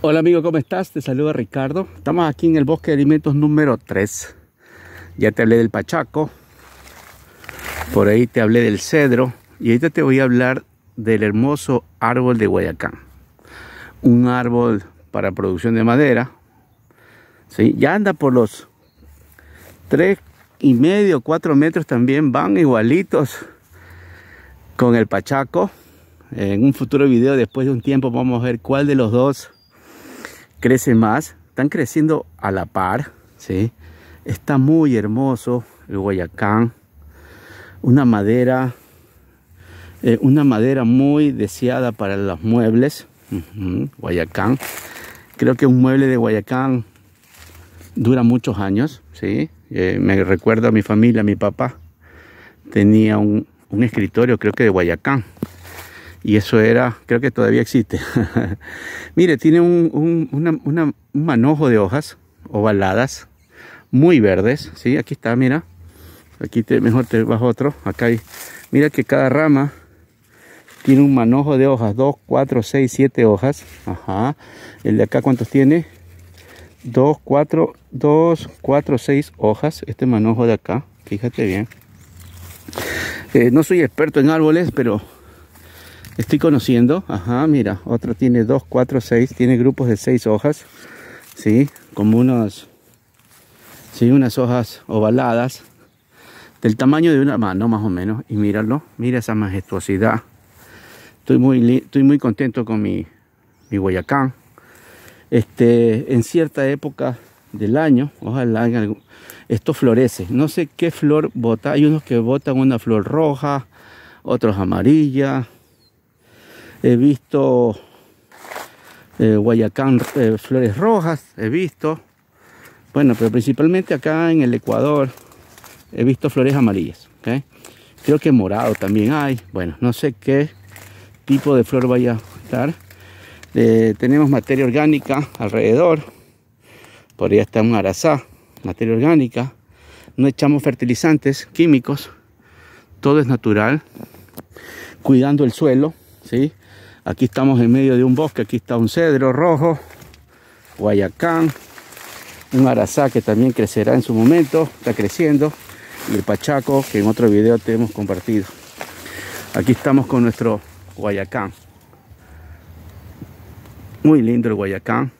Hola amigo, ¿cómo estás? Te saluda Ricardo. Estamos aquí en el bosque de alimentos número 3. Ya te hablé del pachaco. Por ahí te hablé del cedro. Y ahorita te voy a hablar del hermoso árbol de Guayacán. Un árbol para producción de madera. ¿Sí? Ya anda por los 3 y medio, 4 metros también. Van igualitos con el pachaco. En un futuro video, después de un tiempo, vamos a ver cuál de los dos crece más, están creciendo a la par, ¿sí? Está muy hermoso el Guayacán, una madera, eh, una madera muy deseada para los muebles, Guayacán. Creo que un mueble de Guayacán dura muchos años, ¿sí? Eh, me recuerdo a mi familia, mi papá tenía un, un escritorio, creo que de Guayacán, y eso era, creo que todavía existe. Mire, tiene un, un, una, una, un, manojo de hojas ovaladas, muy verdes, ¿sí? Aquí está, mira. Aquí te, mejor te bajo otro, acá hay. Mira que cada rama tiene un manojo de hojas, 2, 4, 6, 7 hojas. Ajá. El de acá, ¿cuántos tiene? 2, 4, 2, 4, 6 hojas. Este manojo de acá, fíjate bien. Eh, no soy experto en árboles, pero estoy conociendo. Ajá, mira, otro tiene dos, cuatro, seis, tiene grupos de seis hojas, ¿sí? Como unos, sí, unas hojas ovaladas, del tamaño de una mano más o menos. Y míralo, mira esa majestuosidad. Estoy muy, estoy muy contento con mi, mi Guayacán. Este, en cierta época del año, ojalá esto florece. No sé qué flor bota, hay unos que botan una flor roja, otros amarilla, he visto eh, Guayacán eh, flores rojas, he visto, bueno, pero principalmente acá en el Ecuador he visto flores amarillas, creo que morado también hay, bueno, no sé qué tipo de flor vaya a estar. Eh, tenemos materia orgánica alrededor, por ahí está un arazá, materia orgánica, no echamos fertilizantes químicos, todo es natural, cuidando el suelo, ¿sí? Aquí estamos en medio de un bosque, aquí está un cedro rojo, guayacán, un arazá que también crecerá en su momento, está creciendo, y el pachaco que en otro video te hemos compartido. Aquí estamos con nuestro guayacán. Muy lindo el guayacán.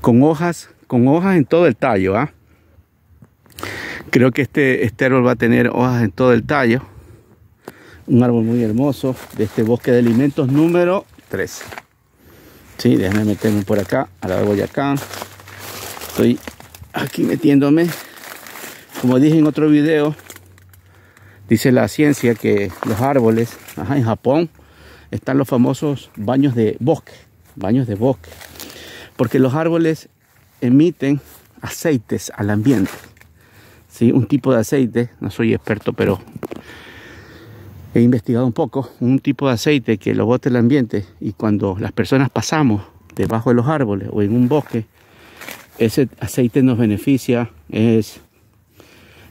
Con hojas, con hojas en todo el tallo. ¿ah? Creo que este, este árbol va a tener hojas en todo el tallo un árbol muy hermoso de este bosque de alimentos número 13. Sí, déjame meterme por acá, a la de Boyacán. Estoy aquí metiéndome. Como dije en otro video, dice la ciencia que los árboles, ajá, en Japón, están los famosos baños de bosque. Baños de bosque. Porque los árboles emiten aceites al ambiente. ¿sí? Un tipo de aceite, no soy experto, pero he investigado un poco un tipo de aceite que lo bote el ambiente y cuando las personas pasamos debajo de los árboles o en un bosque, ese aceite nos beneficia, eh,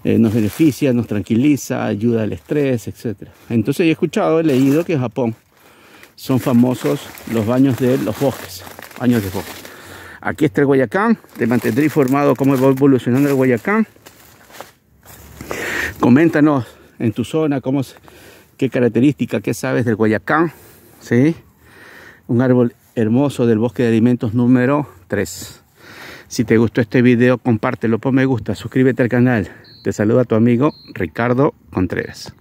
nos beneficia, nos tranquiliza, ayuda al estrés, etc. Entonces he escuchado, he leído que en Japón son famosos los baños de los bosques, baños de bosque. Aquí está el Guayacán, te mantendré informado cómo va evolucionando el Guayacán. Coméntanos en tu zona cómo se qué característica, qué sabes del Guayacán, ¿sí? Un árbol hermoso del bosque de alimentos número 3. Si te gustó este video, compártelo, pon me gusta, suscríbete al canal. Te saluda tu amigo Ricardo Contreras.